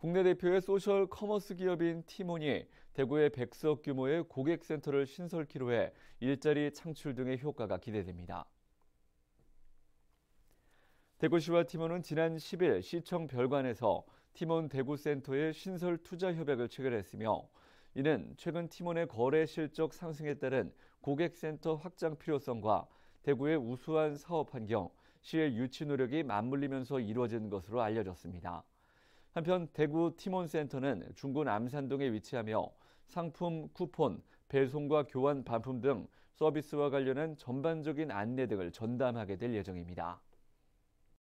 국내 대표의 소셜 커머스 기업인 티몬이 대구의백수0 규모의 고객센터를 신설키로 해 일자리 창출 등의 효과가 기대됩니다. 대구시와 티몬은 지난 10일 시청 별관에서 티몬 대구센터의 신설 투자 협약을 체결했으며 이는 최근 티몬의 거래 실적 상승에 따른 고객센터 확장 필요성과 대구의 우수한 사업 환경, 시의 유치 노력이 맞물리면서 이루어진 것으로 알려졌습니다. 한편 대구 팀원센터는 중구 남산동에 위치하며 상품, 쿠폰, 배송과 교환 반품 등 서비스와 관련한 전반적인 안내 등을 전담하게 될 예정입니다.